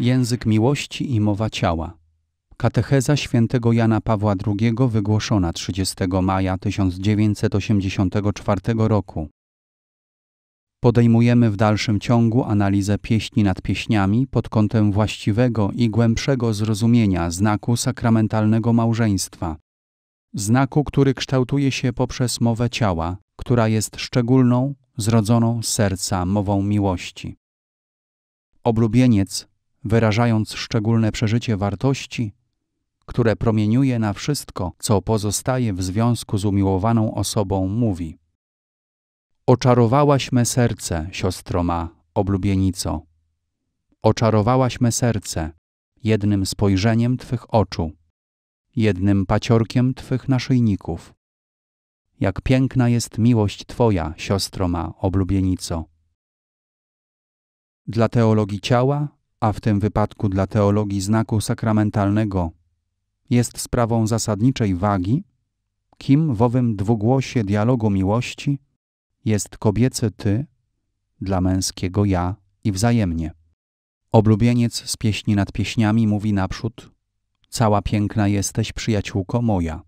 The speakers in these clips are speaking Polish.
Język miłości i mowa ciała. Katecheza świętego Jana Pawła II wygłoszona 30 maja 1984 roku. Podejmujemy w dalszym ciągu analizę pieśni nad pieśniami pod kątem właściwego i głębszego zrozumienia znaku sakramentalnego małżeństwa. Znaku, który kształtuje się poprzez mowę ciała, która jest szczególną, zrodzoną z serca mową miłości. Oblubieniec wyrażając szczególne przeżycie wartości, które promieniuje na wszystko, co pozostaje w związku z umiłowaną osobą, mówi: Oczarowałaś me serce, siostro ma, oblubienico. Oczarowałaś me serce jednym spojrzeniem Twych oczu, jednym paciorkiem Twych naszyjników. Jak piękna jest miłość Twoja, siostro ma, oblubienico. Dla teologii ciała a w tym wypadku dla teologii znaku sakramentalnego, jest sprawą zasadniczej wagi, kim w owym dwugłosie dialogu miłości jest kobiece ty dla męskiego ja i wzajemnie. Oblubieniec z pieśni nad pieśniami mówi naprzód: Cała piękna jesteś, przyjaciółko moja.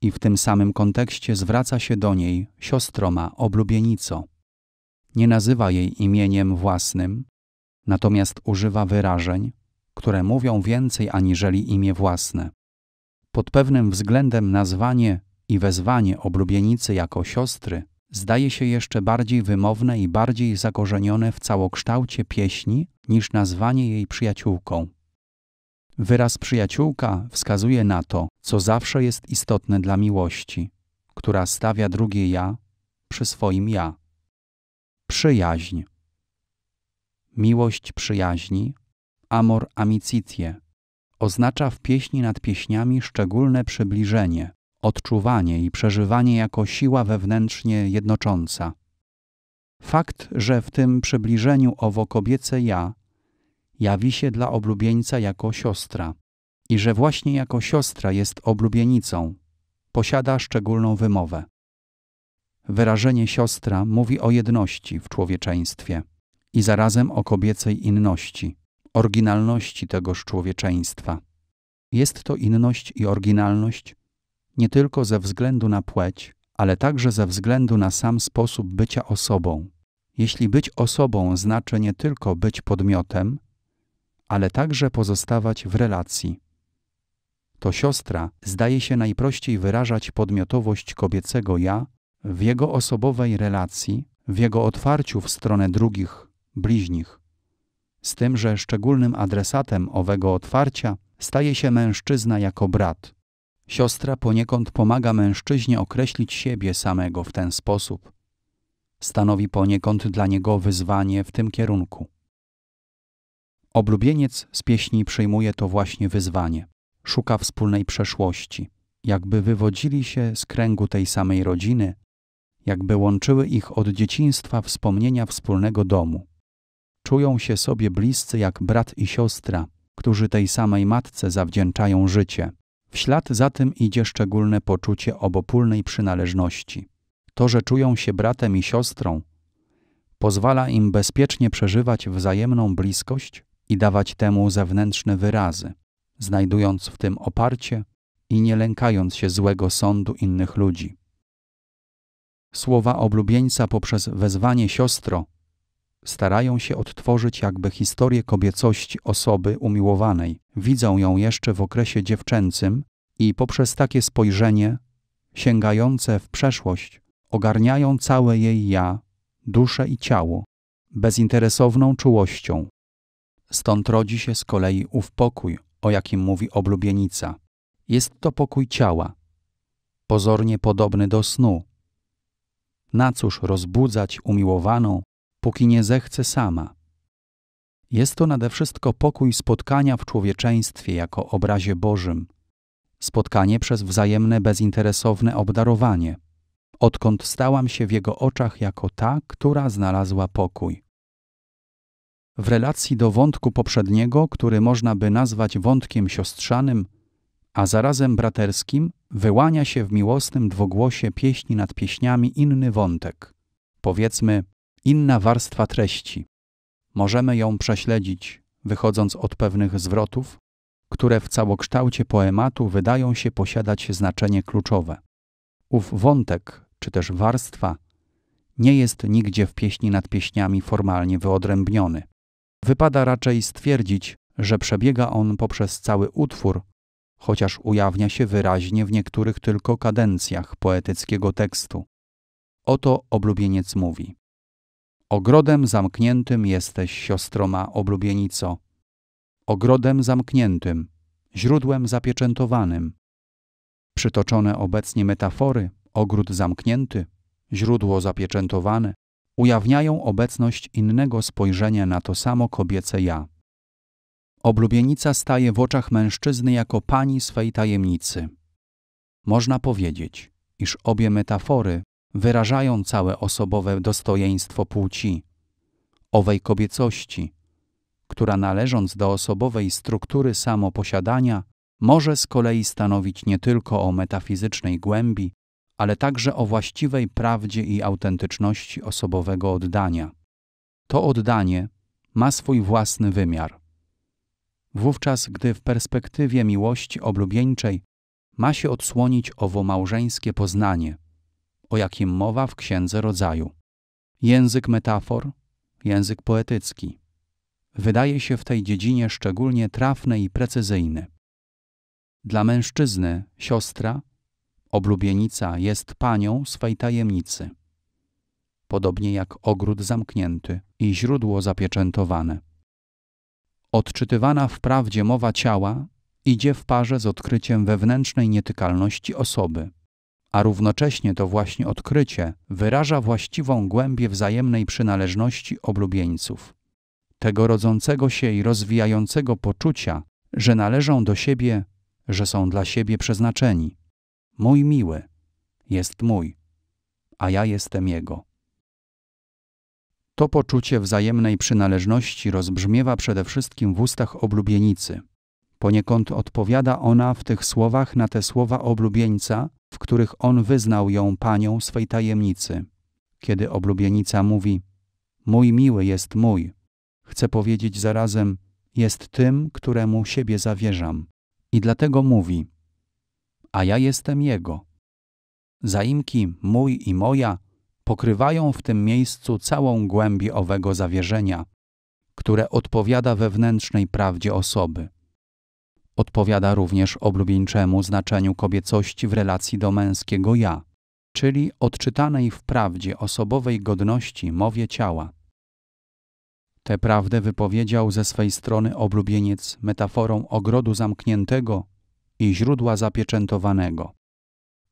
I w tym samym kontekście zwraca się do niej, siostroma, oblubienico. Nie nazywa jej imieniem własnym, natomiast używa wyrażeń, które mówią więcej aniżeli imię własne. Pod pewnym względem nazwanie i wezwanie oblubienicy jako siostry zdaje się jeszcze bardziej wymowne i bardziej zakorzenione w całokształcie pieśni niż nazwanie jej przyjaciółką. Wyraz przyjaciółka wskazuje na to, co zawsze jest istotne dla miłości, która stawia drugie ja przy swoim ja. Przyjaźń miłość przyjaźni, amor amicitie, oznacza w pieśni nad pieśniami szczególne przybliżenie, odczuwanie i przeżywanie jako siła wewnętrznie jednocząca. Fakt, że w tym przybliżeniu owo kobiece ja jawi się dla oblubieńca jako siostra i że właśnie jako siostra jest oblubienicą, posiada szczególną wymowę. Wyrażenie siostra mówi o jedności w człowieczeństwie i zarazem o kobiecej inności, oryginalności tegoż człowieczeństwa. Jest to inność i oryginalność nie tylko ze względu na płeć, ale także ze względu na sam sposób bycia osobą. Jeśli być osobą znaczy nie tylko być podmiotem, ale także pozostawać w relacji. To siostra zdaje się najprościej wyrażać podmiotowość kobiecego ja w jego osobowej relacji, w jego otwarciu w stronę drugich bliźnich. Z tym, że szczególnym adresatem owego otwarcia staje się mężczyzna jako brat. Siostra poniekąd pomaga mężczyźnie określić siebie samego w ten sposób. Stanowi poniekąd dla niego wyzwanie w tym kierunku. Oblubieniec z pieśni przyjmuje to właśnie wyzwanie. Szuka wspólnej przeszłości, jakby wywodzili się z kręgu tej samej rodziny, jakby łączyły ich od dzieciństwa wspomnienia wspólnego domu czują się sobie bliscy jak brat i siostra, którzy tej samej matce zawdzięczają życie. W ślad za tym idzie szczególne poczucie obopólnej przynależności. To, że czują się bratem i siostrą, pozwala im bezpiecznie przeżywać wzajemną bliskość i dawać temu zewnętrzne wyrazy, znajdując w tym oparcie i nie lękając się złego sądu innych ludzi. Słowa oblubieńca poprzez wezwanie siostro starają się odtworzyć jakby historię kobiecości osoby umiłowanej. Widzą ją jeszcze w okresie dziewczęcym i poprzez takie spojrzenie, sięgające w przeszłość, ogarniają całe jej ja, duszę i ciało, bezinteresowną czułością. Stąd rodzi się z kolei ów pokój, o jakim mówi oblubienica. Jest to pokój ciała, pozornie podobny do snu. Na cóż rozbudzać umiłowaną, póki nie zechce sama. Jest to nade wszystko pokój spotkania w człowieczeństwie jako obrazie Bożym, spotkanie przez wzajemne bezinteresowne obdarowanie, odkąd stałam się w jego oczach jako ta, która znalazła pokój. W relacji do wątku poprzedniego, który można by nazwać wątkiem siostrzanym, a zarazem braterskim, wyłania się w miłosnym dwogłosie pieśni nad pieśniami inny wątek. Powiedzmy, inna warstwa treści. Możemy ją prześledzić, wychodząc od pewnych zwrotów, które w całokształcie poematu wydają się posiadać znaczenie kluczowe. Ów wątek, czy też warstwa, nie jest nigdzie w pieśni nad pieśniami formalnie wyodrębniony. Wypada raczej stwierdzić, że przebiega on poprzez cały utwór, chociaż ujawnia się wyraźnie w niektórych tylko kadencjach poetyckiego tekstu. Oto oblubieniec mówi. Ogrodem zamkniętym jesteś, siostroma oblubienico. Ogrodem zamkniętym, źródłem zapieczętowanym. Przytoczone obecnie metafory, ogród zamknięty, źródło zapieczętowane, ujawniają obecność innego spojrzenia na to samo kobiece ja. Oblubienica staje w oczach mężczyzny jako pani swej tajemnicy. Można powiedzieć, iż obie metafory wyrażają całe osobowe dostojeństwo płci, owej kobiecości, która należąc do osobowej struktury samoposiadania, może z kolei stanowić nie tylko o metafizycznej głębi, ale także o właściwej prawdzie i autentyczności osobowego oddania. To oddanie ma swój własny wymiar. Wówczas, gdy w perspektywie miłości oblubieńczej ma się odsłonić owo małżeńskie poznanie, o jakim mowa w Księdze Rodzaju. Język metafor, język poetycki. Wydaje się w tej dziedzinie szczególnie trafny i precyzyjny. Dla mężczyzny siostra, oblubienica jest panią swej tajemnicy. Podobnie jak ogród zamknięty i źródło zapieczętowane. Odczytywana wprawdzie mowa ciała idzie w parze z odkryciem wewnętrznej nietykalności osoby – a równocześnie to właśnie odkrycie wyraża właściwą głębię wzajemnej przynależności oblubieńców. Tego rodzącego się i rozwijającego poczucia, że należą do siebie, że są dla siebie przeznaczeni. Mój miły jest mój, a ja jestem jego. To poczucie wzajemnej przynależności rozbrzmiewa przede wszystkim w ustach oblubienicy. Poniekąd odpowiada ona w tych słowach na te słowa oblubieńca, w których on wyznał ją panią swej tajemnicy. Kiedy oblubienica mówi: Mój miły jest mój, chce powiedzieć zarazem: Jest tym, któremu siebie zawierzam. I dlatego mówi: A ja jestem jego. Zaimki mój i moja pokrywają w tym miejscu całą głębi owego zawierzenia, które odpowiada wewnętrznej prawdzie osoby. Odpowiada również oblubieńczemu znaczeniu kobiecości w relacji do męskiego ja, czyli odczytanej w prawdzie osobowej godności mowie ciała. Tę prawdę wypowiedział ze swej strony oblubieniec metaforą ogrodu zamkniętego i źródła zapieczętowanego.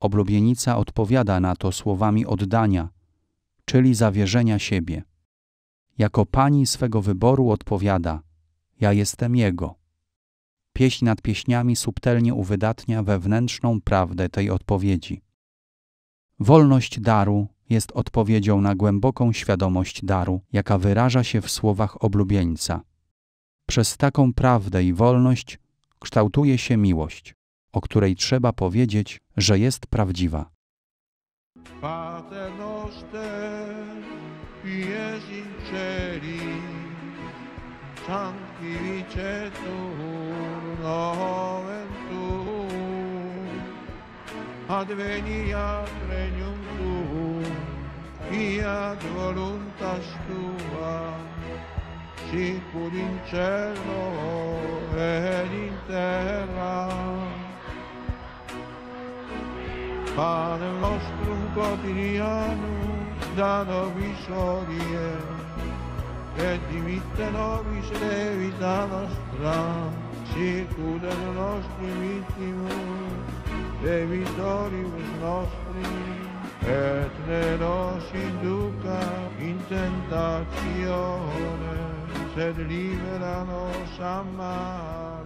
Oblubienica odpowiada na to słowami oddania, czyli zawierzenia siebie. Jako pani swego wyboru odpowiada: Ja jestem jego. Pieśń nad pieśniami subtelnie uwydatnia wewnętrzną prawdę tej odpowiedzi. Wolność daru jest odpowiedzią na głęboką świadomość daru, jaka wyraża się w słowach oblubieńca. Przez taką prawdę i wolność kształtuje się miłość, o której trzeba powiedzieć, że jest prawdziwa. Pater no tu adveniat regnum tuum fiat voluntas tua sicur in cielo ed in terra Padre nostrum quotidianum da nobis odie et dimitte nobis levita nostra circudano nostri vittimori, e vitoribus nostri, et ne nos induca in tentazione, se libera nos a